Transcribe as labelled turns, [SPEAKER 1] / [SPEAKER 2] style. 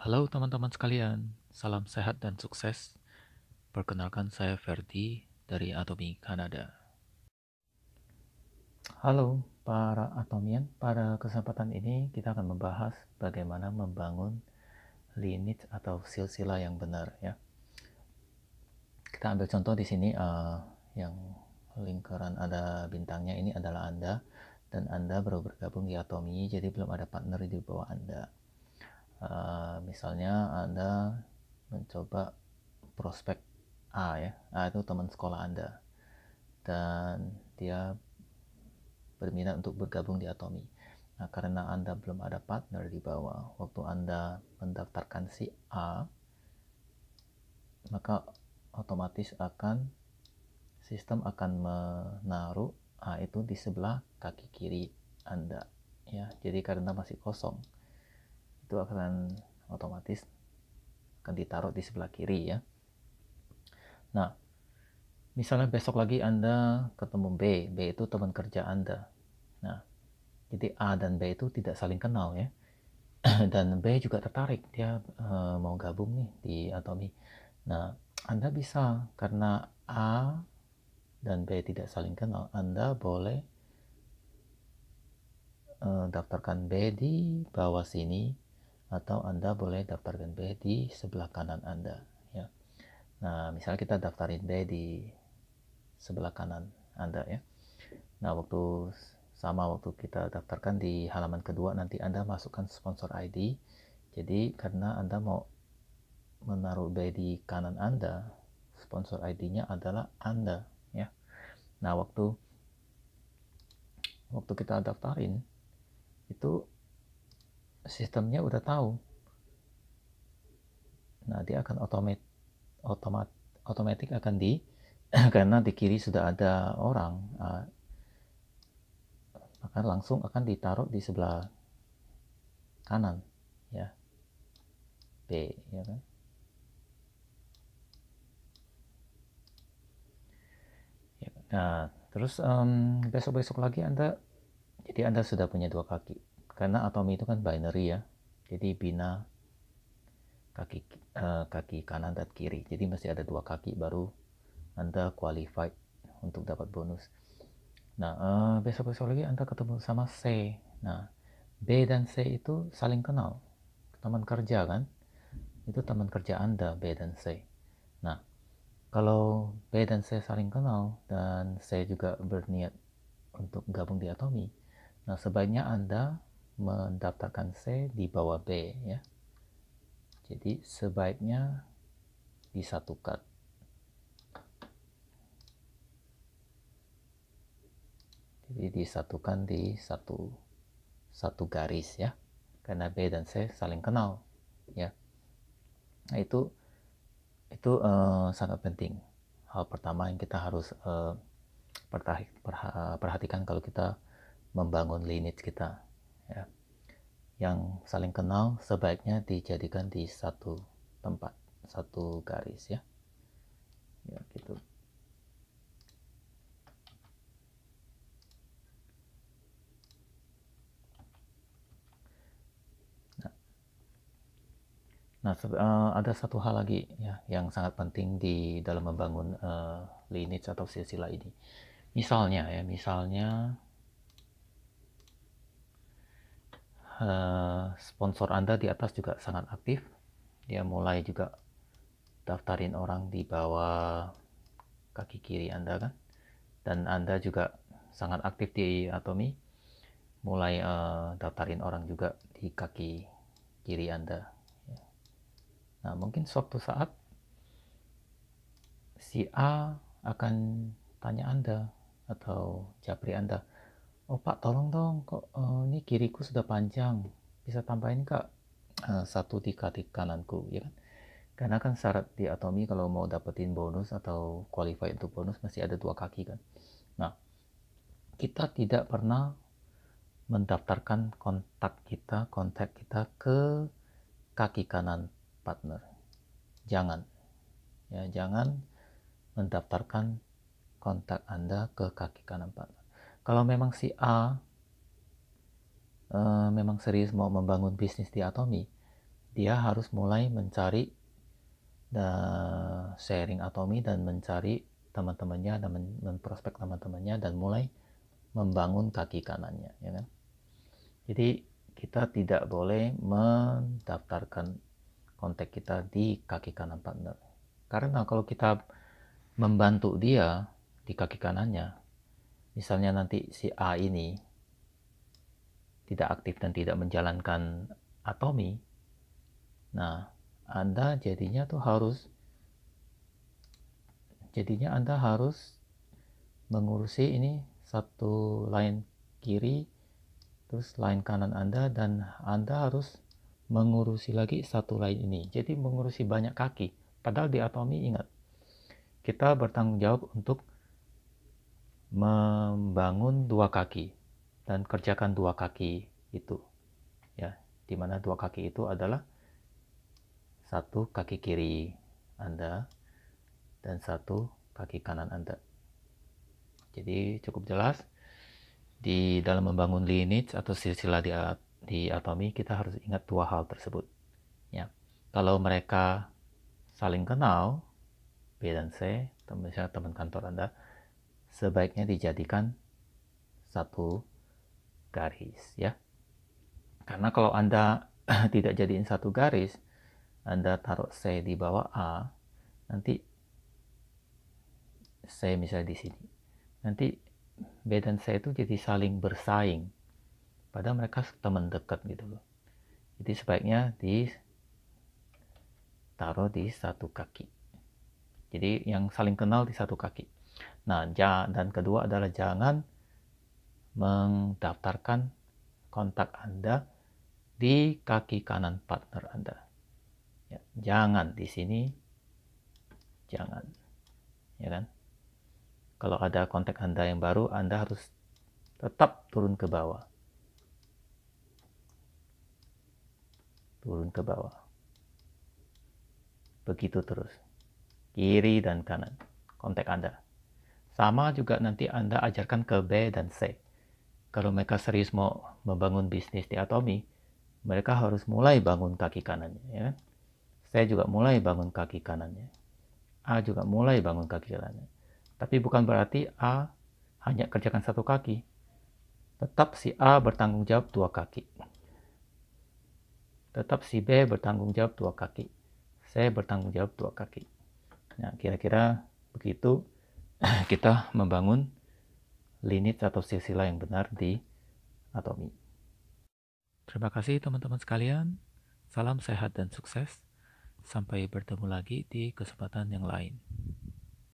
[SPEAKER 1] Halo teman-teman sekalian, salam sehat dan sukses. Perkenalkan saya Ferdi dari Atomi Kanada. Halo para Atomian, pada kesempatan ini kita akan membahas bagaimana membangun limit atau silsilah yang benar ya. Kita ambil contoh di sini uh, yang lingkaran ada bintangnya ini adalah Anda dan Anda baru bergabung di Atomi jadi belum ada partner di bawah Anda. Eh, misalnya Anda mencoba prospek A ya, A itu teman sekolah Anda dan dia berminat untuk bergabung di Atomi. Nah, karena Anda belum ada partner di bawah, waktu Anda mendaftarkan si A, maka otomatis akan sistem akan menaruh A itu di sebelah kaki kiri Anda ya. Jadi karena masih kosong itu akan otomatis akan ditaruh di sebelah kiri ya. Nah, misalnya besok lagi Anda ketemu B, B itu teman kerja Anda. Nah, jadi A dan B itu tidak saling kenal ya. dan B juga tertarik, dia uh, mau gabung nih di Atomi. Nah, Anda bisa karena A dan B tidak saling kenal, Anda boleh uh, daftarkan B di bawah sini atau Anda boleh daftarkan B di sebelah kanan Anda ya. Nah, misalnya kita daftarin B di sebelah kanan Anda ya. Nah, waktu sama waktu kita daftarkan di halaman kedua nanti Anda masukkan sponsor ID. Jadi karena Anda mau menaruh B di kanan Anda, sponsor ID-nya adalah Anda ya. Nah, waktu waktu kita daftarin itu sistemnya udah tahu. Nah, dia akan otomatik otomat otomatis akan di karena di kiri sudah ada orang uh, ah, maka langsung akan ditaruh di sebelah kanan ya B ya kan ya, nah terus um, mmm, besok besok lagi anda jadi anda sudah punya dua kaki karena atomi itu kan binary ya jadi bina kaki uh, kaki kanan dan kiri jadi masih ada dua kaki baru anda qualified untuk dapat bonus nah uh, besok besok lagi anda ketemu sama C nah B dan C itu saling kenal teman kerja kan itu teman kerja anda B dan C nah kalau B dan C saling kenal dan saya juga berniat untuk gabung di Atomi nah sebaiknya anda mendaftarkan C di bawah B ya. Jadi sebaiknya disatukan. Jadi disatukan di satu satu garis ya. Karena B dan C saling kenal ya. Nah, itu itu uh, sangat penting. Hal pertama yang kita harus uh, perhatikan kalau kita membangun lineage kita ya. yang saling kenal sebaiknya dijadikan di satu tempat satu garis ya ya gitu Nah, nah eh, ada satu hal lagi ya yang sangat penting di dalam membangun uh, lineage atau silsilah ini. Misalnya ya, misalnya Eh, sponsor Anda di atas juga sangat aktif. dia mulai juga daftarin orang di bawah kaki kiri Anda kan. Dan Anda juga sangat aktif di Atomi. Mulai uh, daftarin orang juga di kaki kiri Anda. Nah, mungkin suatu saat si A akan tanya Anda atau japri Anda, oh Pak tolong dong kok uh, kiriku sudah panjang, bisa tambahin kak eh, satu satu kaki kananku, ya kan? Karena kan syarat di Atomi kalau mau dapetin bonus atau qualify untuk bonus masih ada dua kaki kan. Nah, kita tidak pernah mendaftarkan kontak kita, kontak kita ke kaki kanan partner. Jangan. Ya, jangan mendaftarkan kontak Anda ke kaki kanan partner. Kalau memang si A Eh, memang serius mau membangun bisnis di Atomi, dia harus mulai mencari uh, sharing Atomi dan mencari teman-temannya dan men memprospek teman-temannya dan mulai membangun kaki kanannya, ya kan? Jadi kita tidak boleh mendaftarkan kontak kita di kaki kanan partner. Karena kalau kita membantu dia di kaki kanannya, misalnya nanti si A ini tidak aktif dan tidak menjalankan atomi, nah Anda jadinya tuh harus jadinya Anda harus mengurusi ini satu line kiri terus line kanan Anda dan Anda harus mengurusi lagi satu line ini jadi mengurusi banyak kaki padahal di atomi ingat kita bertanggung jawab untuk membangun dua kaki dan kerjakan dua kaki itu ya di mana dua kaki itu adalah satu kaki kiri Anda dan satu kaki kanan Anda jadi cukup jelas di dalam membangun lineage atau silsilah di, di atomi kita harus ingat dua hal tersebut ya kalau mereka saling kenal B dan C teman teman kantor Anda sebaiknya dijadikan satu garis ya. Karena kalau Anda tidak jadiin satu garis, Anda taruh C di bawah A, nanti C misalnya di sini. Nanti B dan C itu jadi saling bersaing. pada mereka teman dekat gitu loh. Jadi sebaiknya di taruh di satu kaki. Jadi yang saling kenal di satu kaki. Nah, dan kedua adalah jangan mendaftarkan kontak Anda di kaki kanan partner Anda. Ya, jangan di sini, jangan. Ya kan? Kalau ada kontak Anda yang baru, Anda harus tetap turun ke bawah. Turun ke bawah. Begitu terus. Kiri dan kanan. Kontak Anda. Sama juga nanti Anda ajarkan ke B dan C kalau mereka serius mau membangun bisnis di Atomi, mereka harus mulai bangun kaki kanannya. Ya kan? Saya juga mulai bangun kaki kanannya. A juga mulai bangun kaki kanannya. Tapi bukan berarti A hanya kerjakan satu kaki. Tetap si A bertanggung jawab dua kaki. Tetap si B bertanggung jawab dua kaki. Saya bertanggung jawab dua kaki. Nah, kira-kira begitu kita membangun Limit atau silsilah yang benar di atomi. Terima kasih teman-teman sekalian. Salam sehat dan sukses. Sampai bertemu lagi di kesempatan yang lain.